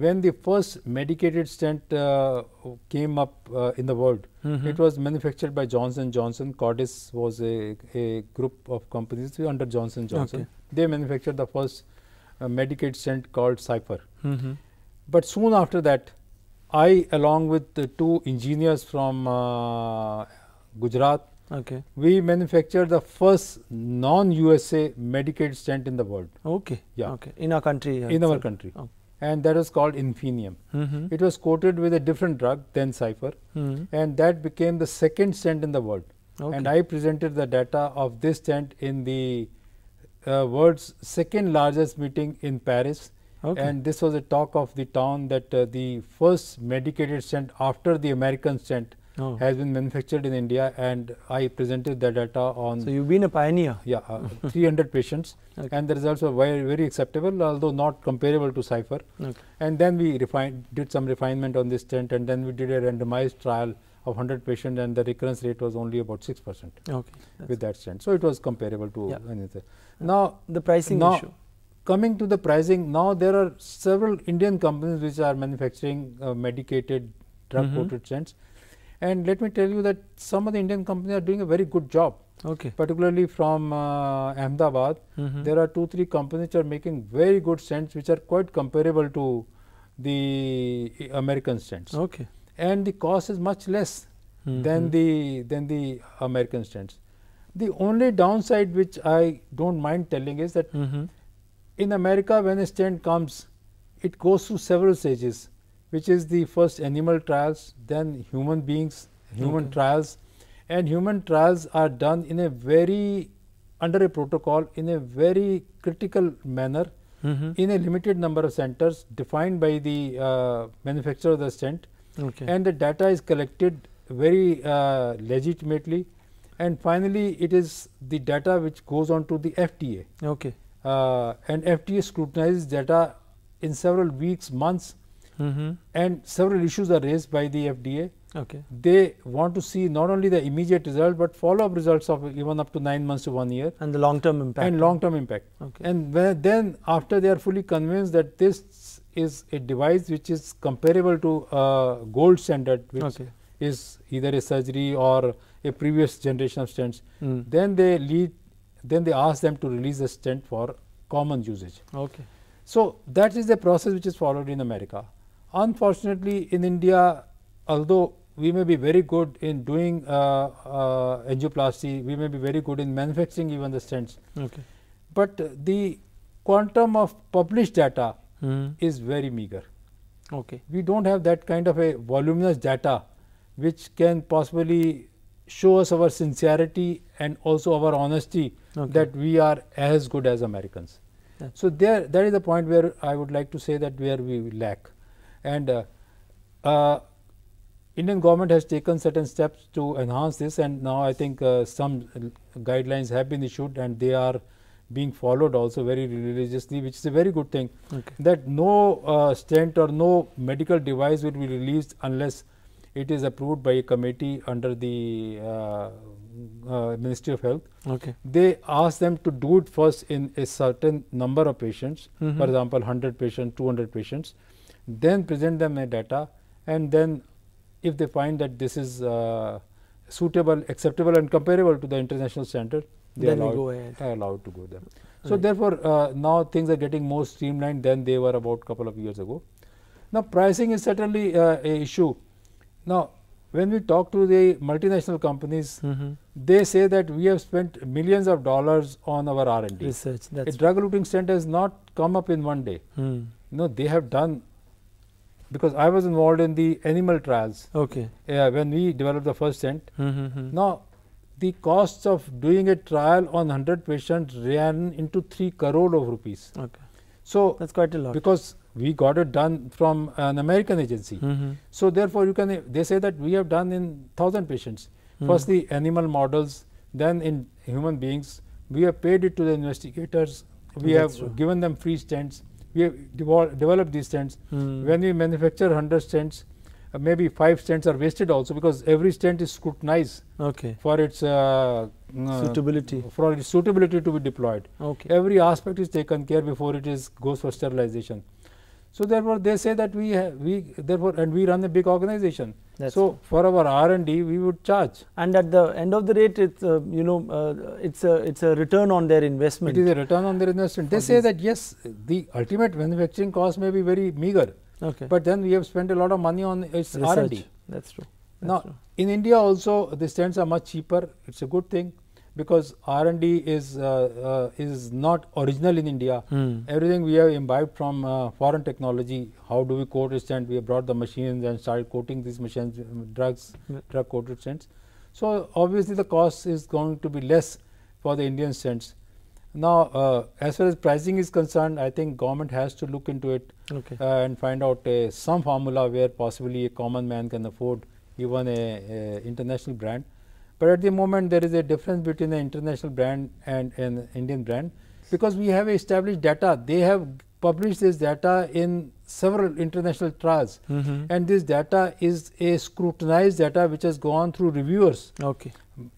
when the first medicated stent uh, came up uh, in the world, mm -hmm. it was manufactured by Johnson Johnson. Cordis was a, a group of companies under Johnson Johnson. Okay. They manufactured the first uh, medicated stent called Cypher. Mm -hmm. But soon after that, I, along with the two engineers from Gujarat Okay. We manufactured the first non-USA Medicaid stent in the world. Okay. Yeah. Okay. In our country. Yeah, in our so country. Oh. And that was called Infinium. Mm -hmm. It was coated with a different drug than Cypher, mm -hmm. and that became the second stent in the world. Okay. And I presented the data of this stent in the uh, world's second largest meeting in Paris. Okay. And this was a talk of the town that uh, the first medicated stent after the American stent oh. has been manufactured in India, and I presented the data on. So you've been a pioneer. Yeah, uh, 300 patients, okay. and the results were very, very acceptable, although not comparable to Cipher. Okay. And then we refined, did some refinement on this stent, and then we did a randomized trial of 100 patients, and the recurrence rate was only about 6 percent. Okay. With that stent, so it was comparable to yeah. anything. Now the pricing now issue coming to the pricing now there are several indian companies which are manufacturing uh, medicated drug coated mm -hmm. stents and let me tell you that some of the Indian companies are doing a very good job. Okay. Particularly from uh, Ahmedabad, mm -hmm. there are two three companies which are making very good scents, which are quite comparable to the uh, American scents. Okay. And the cost is much less mm -hmm. than the than the American scents. The only downside which I don't mind telling is that mm -hmm. in America, when a scent comes, it goes through several stages which is the first animal trials, then human beings, human okay. trials, and human trials are done in a very under a protocol in a very critical manner mm -hmm. in a limited number of centers defined by the uh, manufacturer of the stent okay. and the data is collected very uh, legitimately and finally it is the data which goes on to the fda okay uh, and fda scrutinizes data in several weeks months Mm -hmm. And several issues are raised by the FDA. Okay. They want to see not only the immediate result, but follow up results of even up to nine months to one year. And the long term impact. And long term impact. Okay. And then after they are fully convinced that this is a device which is comparable to uh, gold standard, which okay. is either a surgery or a previous generation of stents, mm. then they lead, then they ask them to release the stent for common usage. Okay. So that is the process which is followed in America. Unfortunately, in India, although we may be very good in doing uh, uh, angioplasty, we may be very good in manufacturing even the stents. Okay. But the quantum of published data hmm. is very meager. Okay. We do not have that kind of a voluminous data which can possibly show us our sincerity and also our honesty okay. that we are as good as Americans. So, there that is the point where I would like to say that where we lack. And uh, uh, Indian government has taken certain steps to enhance this and now I think uh, some guidelines have been issued and they are being followed also very religiously which is a very good thing okay. that no uh, stent or no medical device will be released unless it is approved by a committee under the uh, uh Ministry of Health. Okay. They ask them to do it first in a certain number of patients, mm -hmm. for example 100 patients, 200 patients then present them a data and then if they find that this is uh, suitable, acceptable and comparable to the international standard, they then allowed, go ahead. are allowed to go there. So, right. therefore, uh, now things are getting more streamlined than they were about couple of years ago. Now, pricing is certainly uh, a issue. Now, when we talk to the multinational companies, mm -hmm. they say that we have spent millions of dollars on our R and D. Research. That's a drug looting center has not come up in one day. Mm. they have done because I was involved in the animal trials. Okay. Yeah, when we developed the first scent. Mm-hmm. Hmm, hmm. Now, the costs of doing a trial on 100 patients ran into 3 crore of rupees. Okay. So, that's quite a lot. Because we got it done from an American agency. Mm-hmm. So, therefore, you can they say that we have done in 1000 patients. Mm-hmm. Firstly, animal models, then in human beings. We have paid it to the investigators, we that's have true. given them free stents we develop these stents. Mm. When we manufacture 100 stents, uh, maybe 5 stents are wasted also because every stent is scrutinized okay. for its uh, uh, suitability for its suitability to be deployed. Okay. Every aspect is taken care before it is goes for sterilization. So therefore, they say that we we therefore and we run a big organization. That's so for our R and D, we would charge. And at the end of the rate, it's uh, you know uh, it's a it's a return on their investment. It is a return on their investment. They say that yes, the ultimate manufacturing cost may be very meager. Okay. But then we have spent a lot of money on its R and D. That's true. That's now true. in India also the stands are much cheaper. It's a good thing because R and D is uh, uh, is not original in India. Mm. Everything we have imbibed from uh, foreign technology. How do we coat stents? We have brought the machines and started coating these machines, um, drugs, yeah. drug coated stents. So obviously the cost is going to be less for the Indian stents. Now, uh, as far as pricing is concerned, I think government has to look into it okay. Uh, and find out uh, some formula where possibly a common man can afford even a, a international brand but at the moment, there is a difference between the international brand and an Indian brand because we have established data. They have published this data in several international trials, mm-hmm. and this data is a scrutinized data which has gone through reviewers, okay.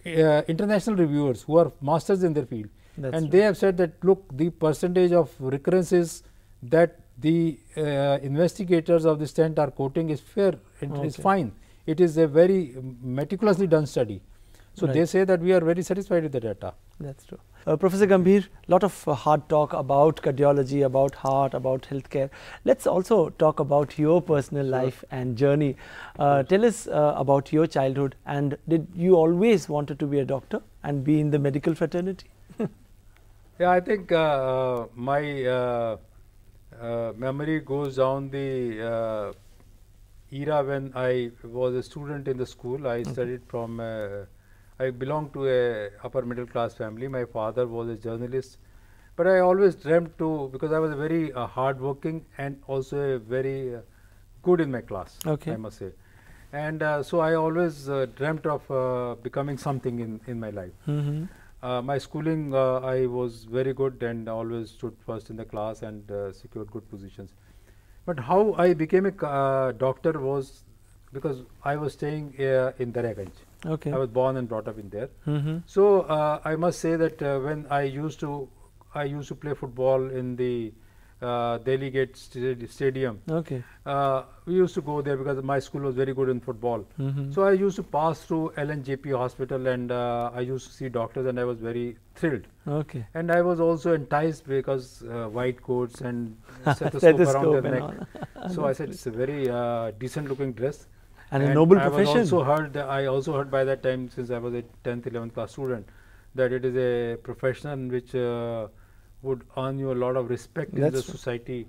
Uh, international reviewers who are masters in their field. That's and right. they have said that look, the percentage of recurrences that the uh, investigators of the stent are quoting is fair, it okay. is fine. It is a very meticulously done study. So right. they say that we are very satisfied with the data. That's true. Uh, Professor Gambhir, lot of uh, hard talk about cardiology, about heart, about healthcare. Let's also talk about your personal life sure. and journey. Uh, tell us uh, about your childhood and did you always wanted to be a doctor and be in the medical fraternity? yeah, I think uh, uh, my memory goes down the era when I was a student in the school. I okay. studied from I belong to a upper middle class family. My father was a journalist, but I always dreamt to because I was very uh, hardworking and also very uh, good in my class. Okay. I must say, and uh, so I always uh, dreamt of uh, becoming something in in my life. Mm -hmm. my schooling, I was very good and always stood first in the class and secured good positions. But how I became a doctor was because I was staying in Daryaganj. Okay. I was born and brought up in there. Mm -hmm. So uh, I must say that uh, when I used to, I used to play football in the uh, Delegate st Stadium. Okay. Uh, we used to go there because my school was very good in football. Mm -hmm. So I used to pass through LNJP hospital and uh, I used to see doctors and I was very thrilled. Okay. And I was also enticed because uh, white coats and stethoscope around neck. so I said it's a very uh, decent looking dress and, and a noble I profession. Also heard that I also heard by that time, since I was a 10th, 11th class student, that it is a profession which uh, would earn you a lot of respect That's in the society.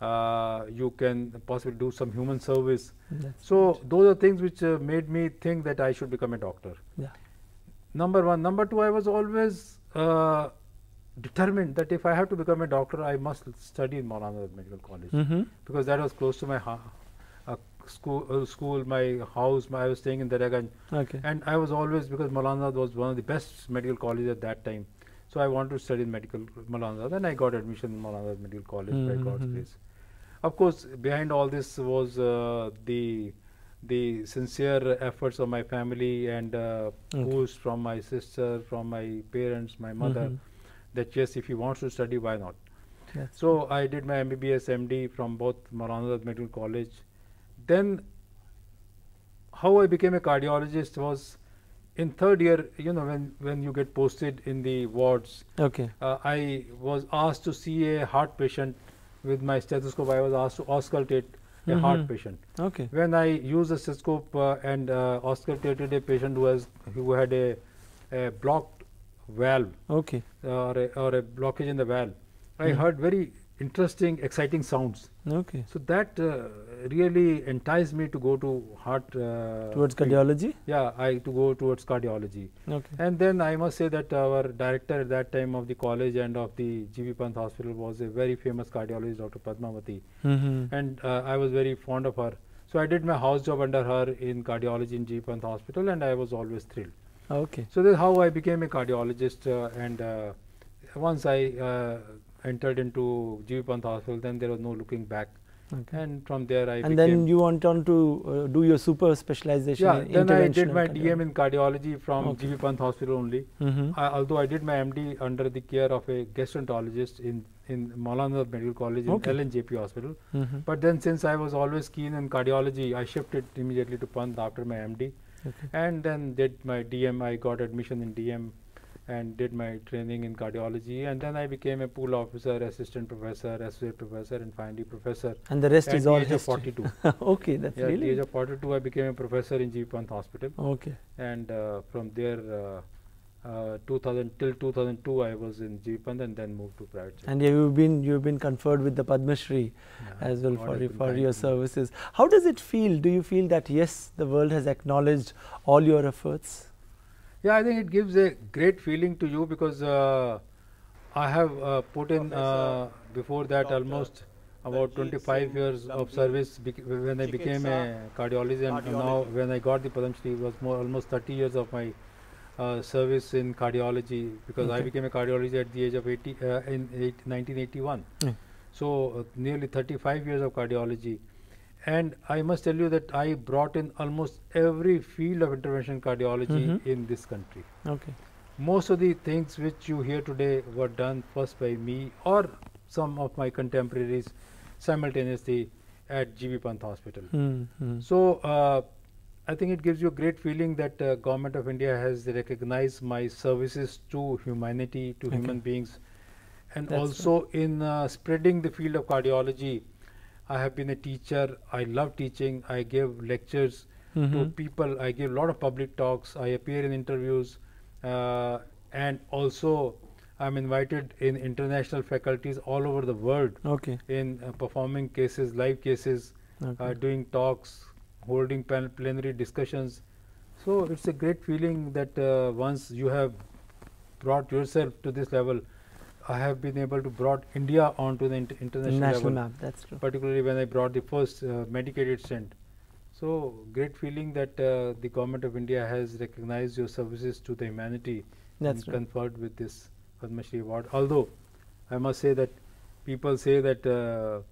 Uh, you can possibly do some human service. That's so right. those are things which uh, made me think that I should become a doctor. Yeah. Number one. Number two, I was always uh, determined that if I have to become a doctor, I must study in Maulana Medical College mm -hmm. because that was close to my school, uh, school, my house, my, I was staying in Daryaganj. Okay. And I was always, because Malanzad was one of the best medical colleges at that time. So I wanted to study in medical Malanzad and I got admission in Malanzad Medical College mm -hmm. by mm-hmm. God's grace. Of course, behind all this was uh, the the sincere efforts of my family and uh, okay. from my sister, from my parents, my mother, mm -hmm. that yes, if he wants to study, why not? Yes. So I did my MBBS MD from both Maranatha Medical College then how I became a cardiologist was in third year, you know, when, when you get posted in the wards, okay. Uh, I was asked to see a heart patient with my stethoscope. I was asked to auscultate a mm -hmm. heart mm-hmm. patient. Okay. When I used a stethoscope uh, and uh, auscultated a patient who has who had a, a blocked valve. Okay. or, a, or a blockage in the valve, I mm. heard very interesting, exciting sounds. Okay. So that uh, really enticed me to go to heart uh, towards cardiology yeah i to go towards cardiology okay and then i must say that our director at that time of the college and of the gb panth hospital was a very famous cardiologist dr padmavati mm -hmm. and uh, i was very fond of her so i did my house job under her in cardiology in gb panth hospital and i was always thrilled okay so that's how i became a cardiologist uh, and uh, once i uh, entered into gb panth hospital then there was no looking back Okay. And from there I and then you went on to uh, do your super specialization. Yeah, in then I did my DM in cardiology from okay. GB Panth Hospital only. Mm -hmm. I, although I did my MD under the care of a gastroenterologist in in Maulana Medical College okay. in LNJP Hospital. Mm -hmm. But then since I was always keen in cardiology, I shifted immediately to Panth after my MD. Okay. And then did my DM. I got admission in DM and did my training in cardiology and then I became a pool officer, assistant professor, associate professor and finally professor. And the rest At is the all age history. of 42. okay, that's yeah, really. At the age of 42 I became a professor in G. Pant Hospital. Okay. And uh, from there uh, uh, 2000 till 2002 I was in G. Pant and then moved to private sector. And you've been you've been conferred with the Padma Shri yeah, as well for, for your services. How does it feel? Do you feel that yes the world has acknowledged all your efforts? Yeah, I think it gives a great feeling to you because uh, I have uh, put in uh, before that Dr. almost about 25 years of service when I became a cardiologist, and now when I got the Padam Shri, it was more almost 30 years of my uh, service in cardiology because okay. I became a cardiologist at the age of 80 uh, in eight, 1981. Mm. So uh, nearly 35 years of cardiology and I must tell you that I brought in almost every field of intervention cardiology mm-hmm. in this country. Okay. Most of the things which you hear today were done first by me or some of my contemporaries simultaneously at GB Panth Hospital. Mm-hmm. So uh, I think it gives you a great feeling that uh, government of India has recognized my services to humanity, to okay. human beings, and That's also right. in uh, spreading the field of cardiology I have been a teacher. I love teaching. I give lectures mm-hmm. to people. I give a lot of public talks. I appear in interviews, uh, and also I'm invited in international faculties all over the world. Okay. In uh, performing cases, live cases, okay. uh, doing talks, holding pan- plenary discussions. So it's a great feeling that uh, once you have brought yourself to this level, I have been able to brought India onto the inter international National level, map. That's true. Particularly when I brought the first uh, medicated scent. So great feeling that uh, the government of India has recognized your services to the humanity That's and conferred with this Padma Shri award. Although I must say that people say that uh,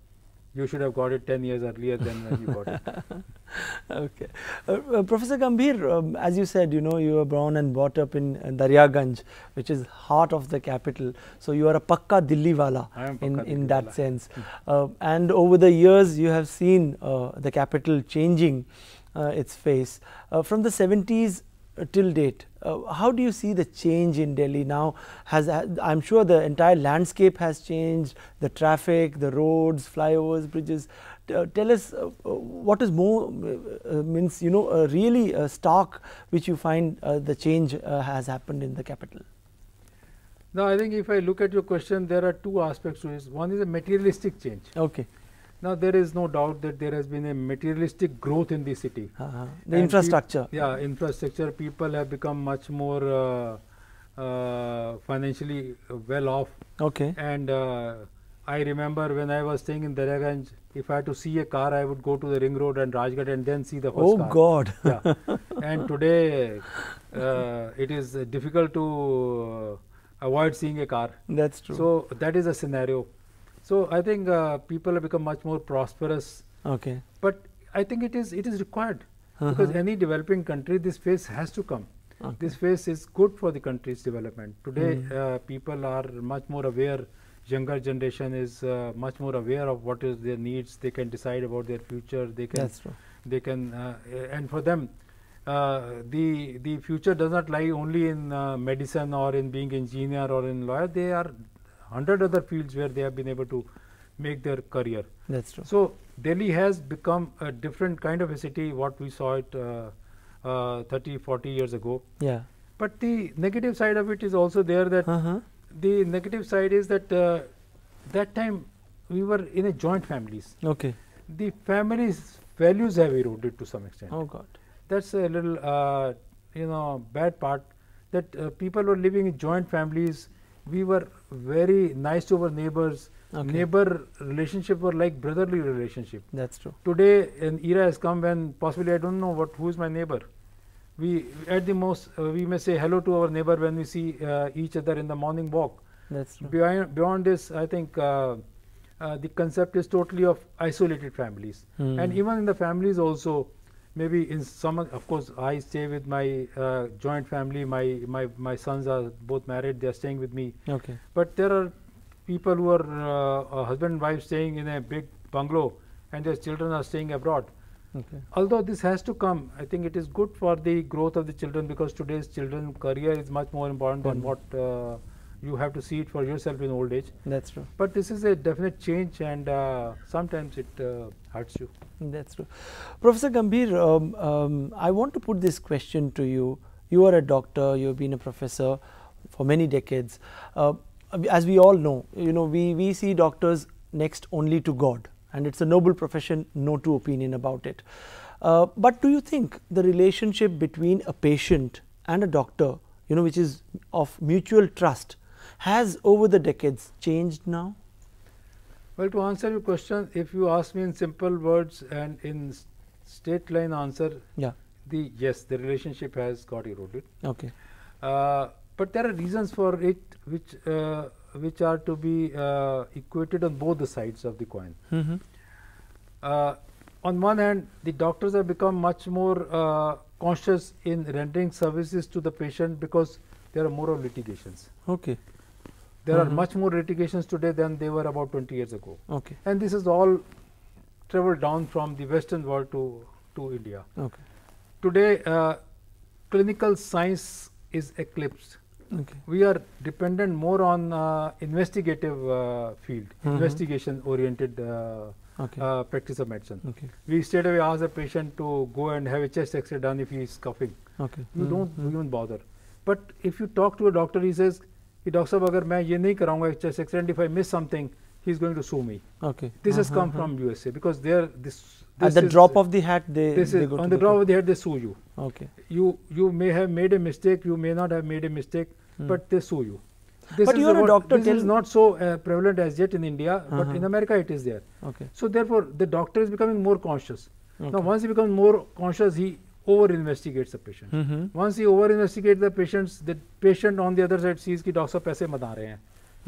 you should have got it 10 years earlier than when you got it. okay. Uh, uh, Professor Gambhir, um, as you said, you know, you were born and brought up in uh, Daryaganj, which is heart of the capital. So, you are a Pakka Dilliwala in, Pakka in that sense. Hmm. Uh, and over the years, you have seen uh, the capital changing uh, its face. Uh, from the 70s uh, till date. Uh, how do you see the change in Delhi now? Has I am sure the entire landscape has changed, the traffic, the roads, flyovers, bridges. Uh, tell us what is more means you know really stark which you find the change has happened in the capital. Now, I think if I look at your question, there are two aspects to this. One is a materialistic change. Okay. Now there is no doubt that there has been a materialistic growth in the city. Uh -huh. The and infrastructure. yeah, infrastructure. People have become much more uh, uh, financially well off. Okay. And uh, I remember when I was staying in Daryaganj, if I had to see a car, I would go to the ring road and Rajgarh and then see the first oh car. Oh God. yeah. And today, uh, it is difficult to uh, avoid seeing a car. That's true. So that is a scenario. So I think uh, people have become much more prosperous. Okay. But I think it is it is required uh-huh. because any developing country, this phase has to come. Okay. This phase is good for the country's development. Today, mm. uh, people are much more aware. Younger generation is uh, much more aware of what is their needs. They can decide about their future. They can. That's true. They can, uh, and for them, uh, the the future does not lie only in uh, medicine or in being engineer or in lawyer they are 100 other fields where they have been able to make their career. That's true. So Delhi has become a different kind of a city what we saw it uh, uh, 30, 40 years ago. Yeah. But the negative side of it is also there that uh-huh. the negative side is that uh, that time we were in a joint families. Okay. The families values have eroded to some extent. Oh God. That's a little uh, you know bad part that uh, people were living in joint families we were very nice to our neighbors. Okay. Neighbor relationship were like brotherly relationship. That's true. Today, an era has come when possibly I don't know what who is my neighbor. We at the most uh, we may say hello to our neighbor when we see uh, each other in the morning walk. That's true. Beyond, beyond this, I think uh, uh, the concept is totally of isolated families, hmm. and even in the families also maybe in some of course I stay with my uh, joint family my my my sons are both married they are staying with me okay but there are people who are uh, husband and wife staying in a big bungalow and their children are staying abroad okay although this has to come I think it is good for the growth of the children because today's children career is much more important mm -hmm. than what uh, you have to see it for yourself in old age. That's true. But this is a definite change, and uh, sometimes it uh, hurts you. That's true. Professor Gambhir, um, um, I want to put this question to you. You are a doctor, you have been a professor for many decades. Uh, as we all know, you know, we, we see doctors next only to God, and it's a noble profession, no two opinion about it. Uh, but do you think the relationship between a patient and a doctor you know, which is of mutual trust, has over the decades changed now? Well, to answer your question, if you ask me in simple words and in straight line answer, yeah. the yes, the relationship has got eroded. Okay. Uh, but there are reasons for it which uh, which are to be uh, equated on both the sides of the coin. Mm -hmm. on one hand, the doctors have become much more uh, conscious in rendering services to the patient because there are more of litigations. Okay. There mm -hmm. are mm-hmm. much more litigations today than they were about 20 years ago. Okay. And this is all traveled down from the Western world to, to India. Okay. Today, uh, clinical science is eclipsed. Okay. We are dependent more on uh, investigative uh, field, mm -hmm. investigation oriented uh, okay. Uh, practice of medicine. Okay. We straight away ask the patient to go and have a chest x ray done if he is coughing. Okay. You mm -hmm. don't mm-hmm. even bother. But if you talk to a doctor, he says, कि doctor साहब अगर मैं ये नहीं कराऊंगा actual accident if I miss something he is going to sue me okay this has come from USA because there this at the drop of the hat they, this is, on the drop of the hat they sue you okay you you may have made a mistake you may not have made a mistake hmm. but they sue you this but you're a doctor this is not so uh, prevalent as yet in india uh but uh-huh. in america it is there okay so therefore the doctor is becoming more conscious now once he becomes more conscious he over investigates the patient. Mm-hmm. Once he over investigates the patients, the patient on the other side sees कि doctor साहब पैसे बता रहे हैं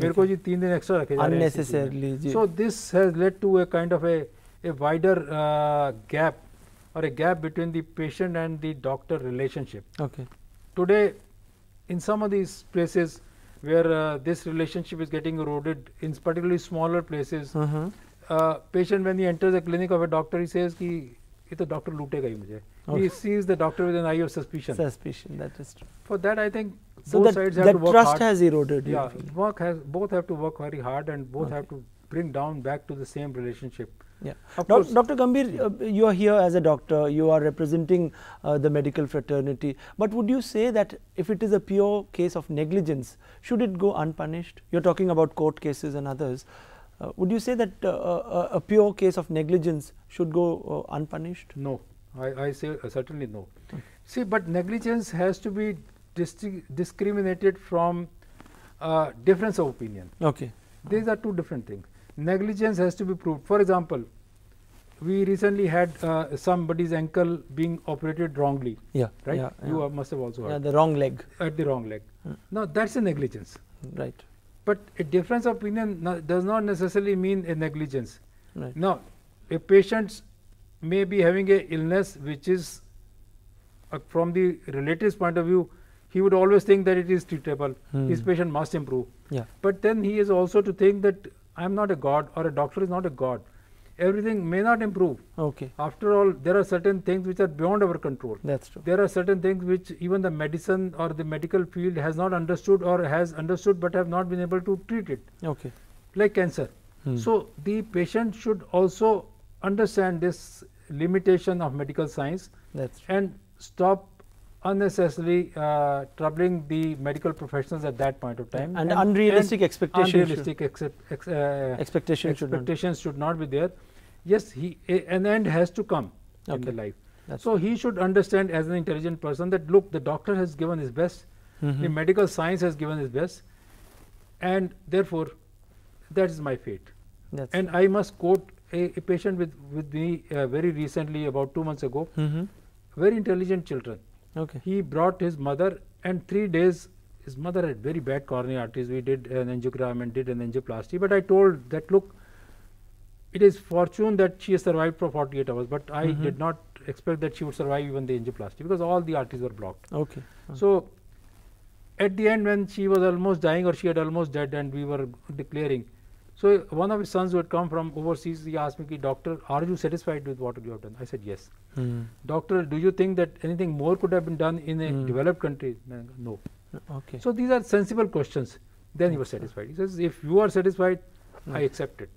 मेरे को जी तीन दिन एक्स्ट्रा रखे जा रहे हैं so this has led to a kind of a a wider gap और a gap between the patient and the doctor relationship okay today in some of these places where uh, this relationship is getting eroded in particularly smaller places. Mm-hmm. uh patient when he enters the clinic of a doctor, he says, ये तो doctor लूटेगा ही मुझे he sees the doctor with an eye of suspicion suspicion for that i think both that, sides have that to work trust hard. has eroded yeah work has both have to work very hard and both okay. have to bring down back to the same relationship Yeah. Doc, Dr. Gambhir, uh, you are here as a doctor, you are representing uh, the medical fraternity, but would you say that if it is a pure case of negligence, should it go unpunished? You are talking about court cases and others. Uh, would you say that uh, uh, a pure case of negligence should go unpunished? No, I, I say certainly no. See, but negligence has to be discriminated from difference of opinion. Okay. These are two different things. Negligence has to be proved. For example, we recently had uh, somebody's ankle being operated wrongly. Yeah. Right. Yeah, you yeah. must have also heard. Yeah, the wrong leg. At the wrong leg. Hmm. Now that's a negligence. Right. But a difference of opinion no, does not necessarily mean a negligence. Right. Now, a patient may be having a illness which is, uh, from the relative's point of view, he would always think that it is treatable. Hmm. His patient must improve. Yeah. But then he is also to think that I am not a god or a doctor is not a god everything may not improve. Okay. After all, there are certain things which are beyond our control. That's true. There are certain things which even the medicine or the medical field has not understood or has understood but have not been able to treat it. Okay. Like cancer. Hmm. So the patient should also understand this limitation of medical science. That's true. And stop unnecessarily uh, troubling the medical professionals at that point of time. And, and unrealistic and expectations. Unrealistic should, ex, uh, expectation expectations should not, should not be there. Yes, he a, an end has to come okay. in the life. That's so he should understand as an intelligent person that look, the doctor has given his best, mm -hmm. the mm-hmm. medical science has given his best, and therefore, that is my fate. That's and I must quote a, a, patient with with me uh, very recently, about two months ago. Mm -hmm. Very intelligent children Okay. He brought his mother and three days his mother had very bad coronary arteries. We did an angiogram and did an angioplasty. But I told that look, it is fortune that she has survived for 48 hours, but I mm -hmm. did not expect that she would survive even the angioplasty because all the arteries were blocked. Okay. okay. Uh-huh. So at the end when she was almost dying or she had almost died and we were declaring, so, one of his sons who had come from overseas, he asked me, Doctor, are you satisfied with what you have done? I said, Yes. Mm. Doctor, do you think that anything more could have been done in a mm. developed country? No. Okay. So, these are sensible questions. Then he was satisfied. He says, If you are satisfied, mm. I accept it.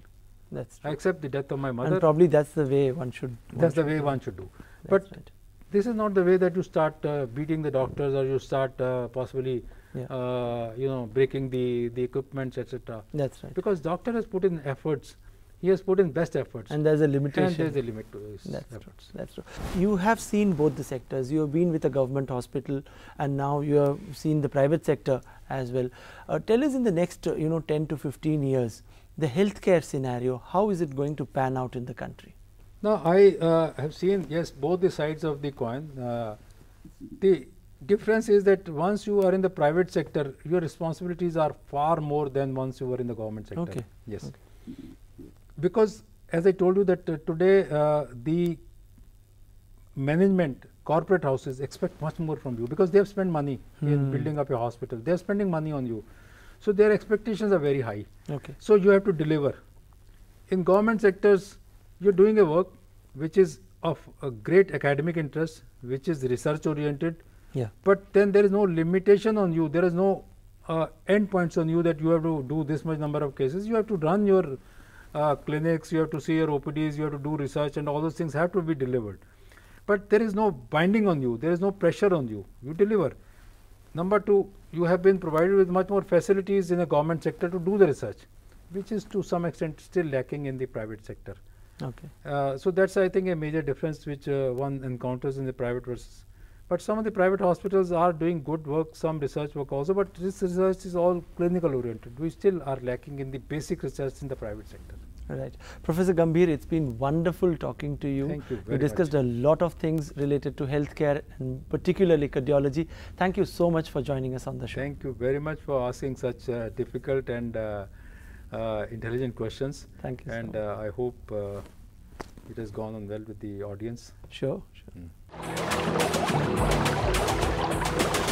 That's true. I accept the death of my mother. And probably that's the way one should. One that's should the way do. one should do. That's but right. this is not the way that you start uh, beating the doctors or you start uh, possibly yeah. uh, you know, breaking the, the equipments, etc. That's right. Because doctor has put in efforts. He has put in best efforts. And there's a limitation. And there's a limit to his That's efforts. True. That's true. You have seen both the sectors. You have been with a government hospital and now you have seen the private sector as well. Uh, tell us in the next, uh, you know, 10 to 15 years, the healthcare scenario, how is it going to pan out in the country? Now, I uh, have seen, yes, both the sides of the coin. Uh, the difference is that once you are in the private sector, your responsibilities are far more than once you were in the government sector. Okay. Yes. Okay. Because as I told you that uh, today uh, the management corporate houses expect much more from you because they have spent money hmm. in building up your hospital. They are spending money on you. So their expectations are very high. Okay. So you have to deliver. In government sectors, you're doing a work which is of a great academic interest, which is research oriented, yeah. But then there is no limitation on you. There is no uh, end points on you that you have to do this much number of cases. You have to run your uh, clinics, you have to see your OPDs, you have to do research and all those things have to be delivered. But there is no binding on you. There is no pressure on you. You deliver. Number two, you have been provided with much more facilities in the government sector to do the research, which is to some extent still lacking in the private sector. Okay. Uh, so that's I think a major difference which uh, one encounters in the private versus but some of the private hospitals are doing good work, some research work also, but this research is all clinical oriented. We still are lacking in the basic research in the private sector. Right. Professor Gambhir, it's been wonderful talking to you. Thank you We discussed much. a lot of things related to healthcare and particularly cardiology. Thank you so much for joining us on the show. Thank you very much for asking such uh, difficult and uh, uh, intelligent questions. Thank you. And so uh, I hope uh, it has gone on well with the audience. Sure. sure. Mm. フフフ。